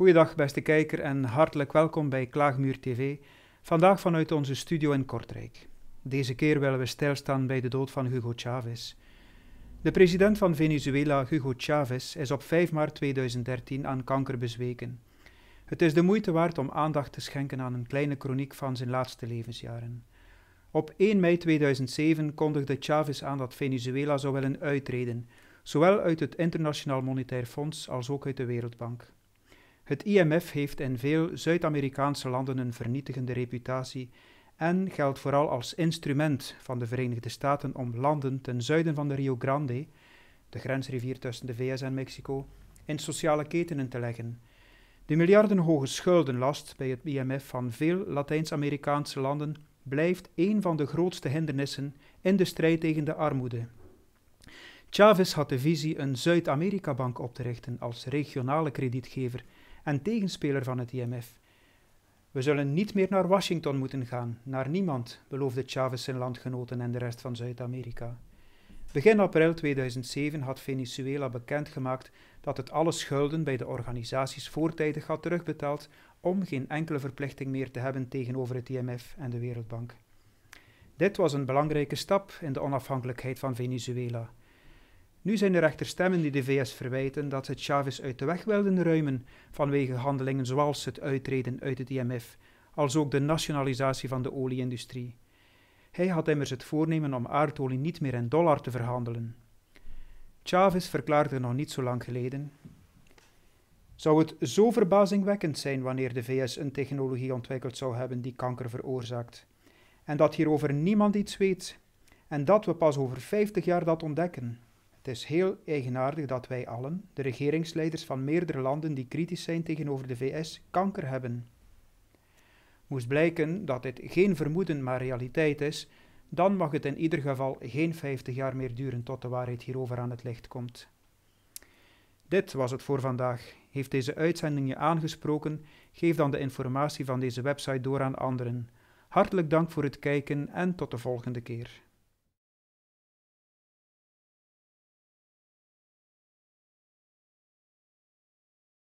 Goeiedag beste kijker en hartelijk welkom bij Klaagmuur TV. Vandaag vanuit onze studio in Kortrijk. Deze keer willen we stilstaan bij de dood van Hugo Chavez. De president van Venezuela, Hugo Chavez, is op 5 maart 2013 aan kanker bezweken. Het is de moeite waard om aandacht te schenken aan een kleine chroniek van zijn laatste levensjaren. Op 1 mei 2007 kondigde Chavez aan dat Venezuela zou willen uitreden, zowel uit het Internationaal Monetair Fonds als ook uit de Wereldbank. Het IMF heeft in veel Zuid-Amerikaanse landen een vernietigende reputatie en geldt vooral als instrument van de Verenigde Staten om landen ten zuiden van de Rio Grande, de grensrivier tussen de VS en Mexico, in sociale ketenen te leggen. De miljardenhoge schuldenlast bij het IMF van veel Latijns-Amerikaanse landen blijft een van de grootste hindernissen in de strijd tegen de armoede. Chavez had de visie een Zuid-Amerika-bank op te richten als regionale kredietgever en tegenspeler van het IMF. We zullen niet meer naar Washington moeten gaan, naar niemand, beloofde Chavez zijn landgenoten en de rest van Zuid-Amerika. Begin april 2007 had Venezuela bekendgemaakt dat het alle schulden bij de organisaties voortijdig had terugbetaald om geen enkele verplichting meer te hebben tegenover het IMF en de Wereldbank. Dit was een belangrijke stap in de onafhankelijkheid van Venezuela. Nu zijn er echter stemmen die de VS verwijten dat ze Chavez uit de weg wilden ruimen vanwege handelingen zoals het uittreden uit het IMF, als ook de nationalisatie van de olieindustrie. Hij had immers het voornemen om aardolie niet meer in dollar te verhandelen. Chavez verklaarde nog niet zo lang geleden. Zou het zo verbazingwekkend zijn wanneer de VS een technologie ontwikkeld zou hebben die kanker veroorzaakt? En dat hierover niemand iets weet, en dat we pas over 50 jaar dat ontdekken? Het is heel eigenaardig dat wij allen, de regeringsleiders van meerdere landen die kritisch zijn tegenover de VS, kanker hebben. Moest blijken dat dit geen vermoeden maar realiteit is, dan mag het in ieder geval geen 50 jaar meer duren tot de waarheid hierover aan het licht komt. Dit was het voor vandaag. Heeft deze uitzending je aangesproken? Geef dan de informatie van deze website door aan anderen. Hartelijk dank voor het kijken en tot de volgende keer.